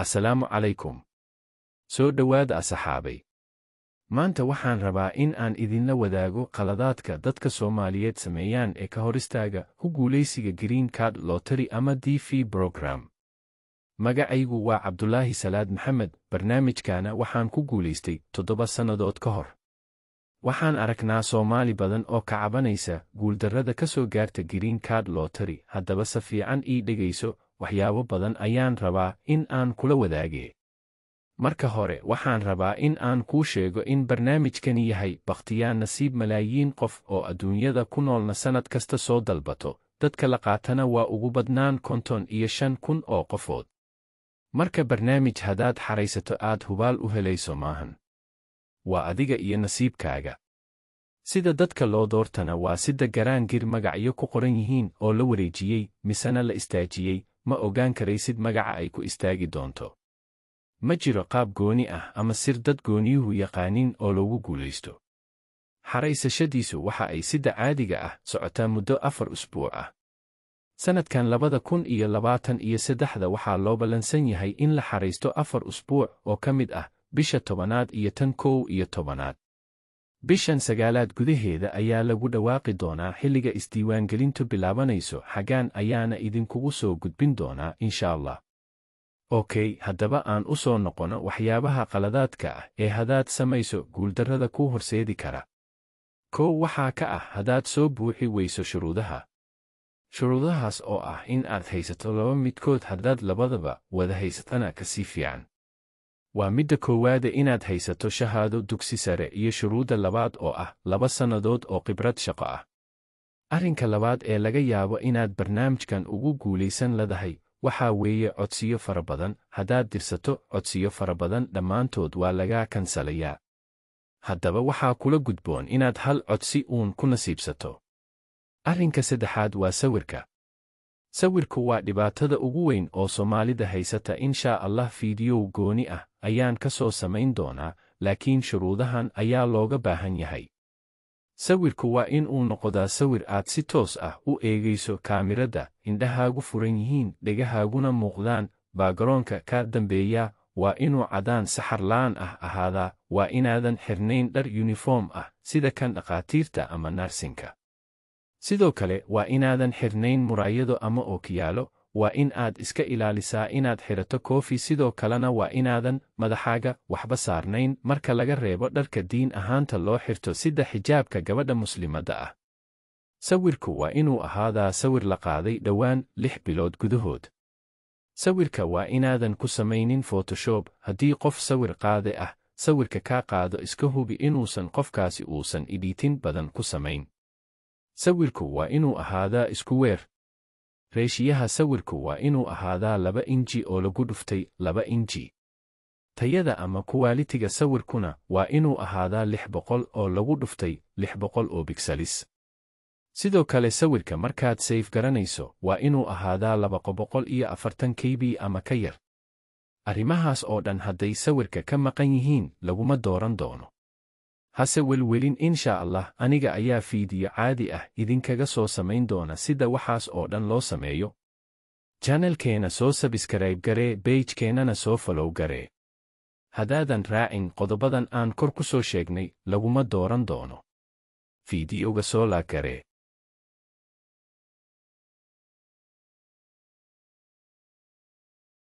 assalaamu calaykum soo dhowaada asaxaabay maanta waxaan rabaa in aan idinla wadaago khaladaadka dadka soomaaliyeed sameeyaan ee ka hor istaaga ku guulaysiga green card loteri ama d v brogram magacaygu waa cabdulaahi salaad maxamed barnaamijkaana waxaan ku guulaystay toddoba sannadood ka hor waxaan aragnaa soomaali badan oo ka cabanaysa guuldarrada ka soo gaarta green card loteri haddaba si fiican ii dhegayso waxyaabo badan ayaan rabaa in aan kula wadaage marka hore waxaan rabaa in aan kuu sheego in barnaamijkani yahay bakhtiyaa nasiib malaayiin qof oo adduunyada ku noolna sannad kasta soo dalbato dadka la qaatana waa ugu badnaan konton iyo shan kun oo qofood marka barnaamij haddaad xaraysato aad hubaal u helayso maahan waa adiga iyo nasiibkaaga sida dadka loo doortana waa sida garaangir magacyo ku qoran yihiin oo la wareejiyey misena la istaajiyey ma ogaan karaysid magaca ay ku istaagi doonto ma jiro qaab gooni ah ama sir dad gooniyuhu yaqaaniin oo loogu guulaysto xaraysashadiisu waxa ay sida caadiga ah socotaa muddo afar usbuuc ah sannadkan labada kun iyo labaatan iyo saddexda waxaa loo ballansan yahay in la xaraysto afar usbuuc oo ka mid ah bisha tobanaad iyo tan kow iyo tobanaad bishan sagaalaad gudaheeda ayaa lagu dhawaaqi doonaa xilliga isdiiwaangelintu bilaabanayso xaggaan ayaana idinkugu soo gudbin doonaa insha allah okey haddaba aan u soo noqono waxyaabaha qaladaadka ah ee hadaad samayso guuldarrada kuu horseedi kara kow waxaa ka ah haddaad soo buuxi weyso shuruudaha shuruudahaas oo ah in aad haysato laba midkood haddaad labadaba wada haysatana ka sii fiican waa midda koowaada inaad haysato shahaado dugsi sare iyo shuruudda labaad oo ah laba sannadood oo khibrad shaqo ah arrinka labaad ee laga yaabo inaad barnaamijkan ugu guulaysan ladahay waxaa weeye codsiyo fara badan haddaad dirsato codsiyo fara badan dhammaantood waa lagaa kansalayaa haddaba waxaa kula gudboon inaad hal codsi uun ku nasiibsato arrinka saddexaad waa sawirka sawirku waa dhibaatada ugu weyn oo soomaalida haysata in allah fiidiyow gooni ah ayaan ka soo samayn doonaa laakiin shuruudahan ayaa looga baahan yahay sawirku waa in uu noqodaa sawir aad si toos ah u eegayso kaamiradda indhahaagu furan yihiin dhegahaaguna muuqdaan baagaroonka ka dambeeya waa inuu cadaan saxarlaan ah ahaadaa waa inaadan xirnayn dhar yuniform ah sida kan dhakhaatiirta ama naarsinka sidoo kale waa inaadan xirnayn muraayado ama ookiyaalo waa in aad iska ilaalisaa inaad xidhato koofi sidoo kalena waa inaadan madaxaaga waxba saarnayn marka laga reebo dharka diin ahaanta loo xirto sida xijaabka gabadha muslimadda ah sawirku waa inuu ahaadaa sawir la qaaday dhowaan lix bilood gudahood sawirka waa inaadan ku samaynin fotoshoob haddii qof sawir qaade ah sawirka kaa qaado iska hubi inuusan qofkaasi uusan idhiitin badan ku samayn sawirku waa inuu ahaadaa isku weer reeshiyaha sawirku waa inuu ahaadaa laba inji oo lagu dhuftay laba inji tayada ama kuwaalitiga sawirkuna waa inuu ahaadaa lix boqol oo lagu dhuftay lix boqol oo bigsalis sidoo kale sawirka markaad sayf garanayso waa inuu ahaadaa labaqoboqol iyo afartan k b ama ka yar arrimahaas oo dhan hadday sawirka ka maqan yihiin laguma dooran doono hase welwelin insha allah aniga ayaa fiidiyo caadi ah idinkaga soo samayn doona sida waxaas oo dhan loo sameeyo jannalkeena soo sabiskarayb garee beijkeennana soo falow garee haddaadan raacin qodobadan aan kor ku soo sheegnay laguma dooran doono fiidiyowga soo laag garee